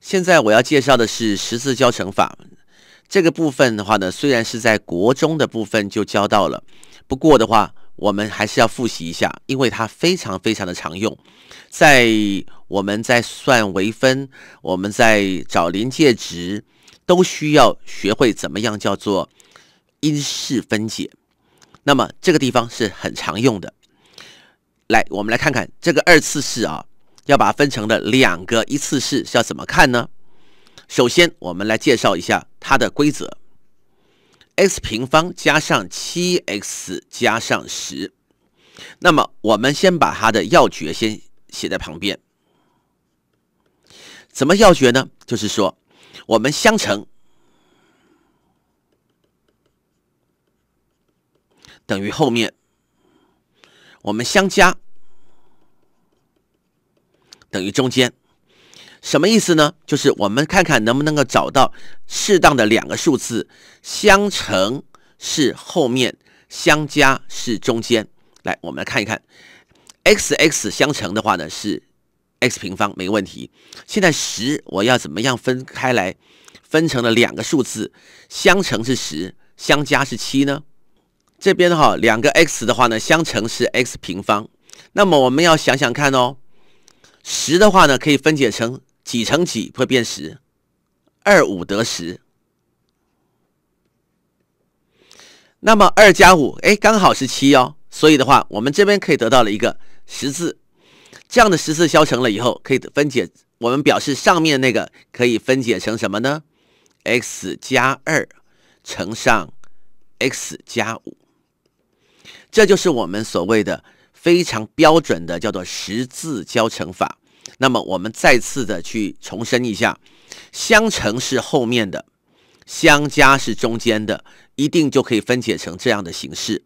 现在我要介绍的是十字交乘法这个部分的话呢，虽然是在国中的部分就教到了，不过的话，我们还是要复习一下，因为它非常非常的常用，在我们在算微分，我们在找临界值，都需要学会怎么样叫做因式分解。那么这个地方是很常用的。来，我们来看看这个二次式啊。要把分成的两个一次式，是要怎么看呢？首先，我们来介绍一下它的规则：x 平方加上七 x 加上十。那么，我们先把它的要诀先写在旁边。怎么要诀呢？就是说，我们相乘等于后面，我们相加。等于中间，什么意思呢？就是我们看看能不能够找到适当的两个数字相乘是后面，相加是中间。来，我们来看一看，x x 相乘的话呢是 x 平方，没问题。现在十我要怎么样分开来，分成了两个数字相乘是十，相加是七呢？这边哈，两个 x 的话呢相乘是 x 平方，那么我们要想想看哦。十的话呢，可以分解成几乘几会变十，二五得十。那么二加五，哎，刚好是七哦。所以的话，我们这边可以得到了一个十字。这样的十字消成了以后，可以分解。我们表示上面那个可以分解成什么呢？x 加二乘上 x 加五，这就是我们所谓的。非常标准的叫做十字交乘法。那么我们再次的去重申一下，相乘是后面的，相加是中间的，一定就可以分解成这样的形式。